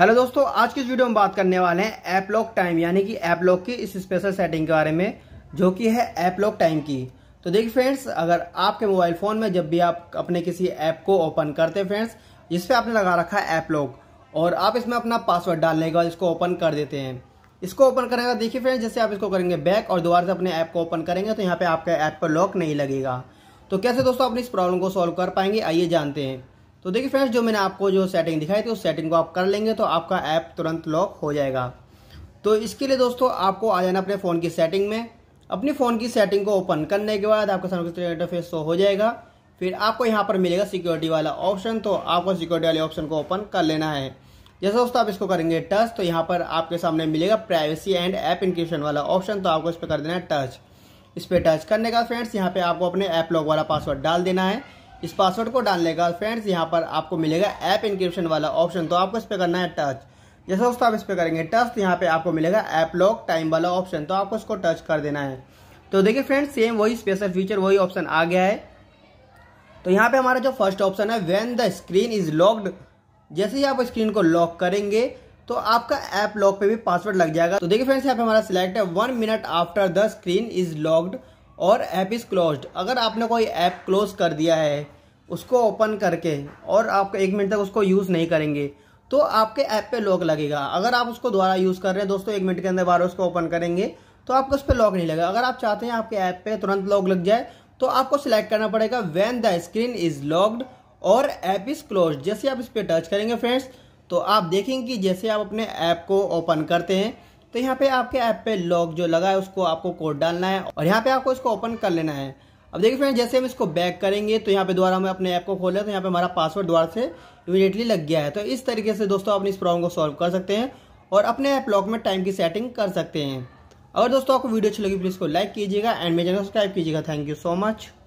hello दोस्तों आज की इस वीडियो में बात करने वाले हैं ऐप लॉक टाइम यानी कि ऐप लॉक की इस स्पेशल सेटिंग के बारे में जो कि है ऐप लॉक टाइम की तो देखिए फ्रेंड्स अगर आपके मोबाइल फ़ोन में जब भी आप अपने किसी ऐप को ओपन करते हैं फ्रेंड्स जिस पे आपने लगा रखा है ऐप लॉक और आप इसमें अपना पासवर्ड डालने के बाद इसको ओपन कर देते हैं इसको ओपन करने का देखिए फ्रेंड्स जैसे आप इसको करेंगे बैक और दोबारा से अपने ऐप को ओपन करेंगे तो यहाँ पे आपका ऐप पर लॉक नहीं लगेगा तो कैसे दोस्तों अपनी इस प्रॉब्लम को सॉल्व कर पाएंगे आइए जानते हैं तो देखिए फ्रेंड्स जो मैंने आपको जो सेटिंग दिखाई थी उस सेटिंग को आप कर लेंगे तो आपका ऐप तुरंत लॉक हो जाएगा तो इसके लिए दोस्तों आपको आ जाना अपने फ़ोन की सेटिंग में अपनी फ़ोन की सेटिंग को ओपन करने के बाद आपका सामने इंटरफेस शो हो जाएगा फिर आपको यहाँ पर मिलेगा सिक्योरिटी वाला ऑप्शन तो आपको सिक्योरिटी वाले ऑप्शन को ओपन कर लेना है जैसे दोस्तों आप इसको करेंगे टच तो यहाँ पर आपके सामने मिलेगा प्राइवेसी एंड ऐप इंक्रिप्शन वाला ऑप्शन तो आपको इस पर कर देना है टच इस पर टच करने का फ्रेंड्स यहाँ पे आपको अपने ऐप लॉक वाला पासवर्ड डाल देना है इस पासवर्ड को डालने का फ्रेंड्स यहाँ पर आपको मिलेगा ऐप इनक्रिप्शन वाला ऑप्शन तो आपको इस पर करना है टच जैसे दोस्तों आप इस पर करेंगे टच तो यहाँ पे आपको मिलेगा ऐप लॉक टाइम वाला ऑप्शन तो आपको इसको टच कर देना है तो देखिए फ्रेंड्स सेम वही स्पेशल फीचर वही ऑप्शन आ गया है तो यहाँ पे हमारा जो फर्स्ट ऑप्शन है when the screen is locked जैसे ही आप स्क्रीन को लॉक करेंगे तो आपका ऐप लॉक पे भी पासवर्ड लग जाएगा तो देखिए फ्रेंड्स यहाँ पे हमारा सिलेक्ट है one minute after the screen is locked और ऐप इज़ क्लोज्ड अगर आपने कोई ऐप क्लोज कर दिया है उसको ओपन करके और आप एक मिनट तक उसको यूज़ नहीं करेंगे तो आपके ऐप पे लॉक लगेगा अगर आप उसको दोबारा यूज़ कर रहे हैं दोस्तों एक मिनट के अंदर बार उसको ओपन करेंगे तो आपको उस पर लॉक नहीं लगेगा अगर आप चाहते हैं आपके ऐप पे तुरंत लॉक लग जाए तो आपको सिलेक्ट करना पड़ेगा when the screen is locked और ऐप इज़ क्लोज जैसे आप इस पर टच करेंगे फ्रेंड्स तो आप देखेंगे कि जैसे आप अपने ऐप को ओपन करते हैं तो यहाँ पे आपके ऐप पे लॉक जो लगा है उसको आपको कोड डालना है और यहाँ पे आपको इसको ओपन कर लेना है अब देखिए फ्रेंड जैसे हम इसको बैक करेंगे तो यहाँ पे दोबारा हमें अपने ऐप को खोले तो यहाँ पे हमारा पासवर्ड दोबारा से इमीडिएटली लग गया है तो इस तरीके से दोस्तों आप इस प्रॉब्लम को सॉल्व कर सकते हैं और अपने ऐप लॉक में टाइम की सेटिंग कर सकते हैं अगर दोस्तों आपको वीडियो अच्छी लगी प्लीज़ को लाइक कीजिएगा एंड मेरे चैनल सब्सक्राइब कीजिएगा थैंक यू सो मच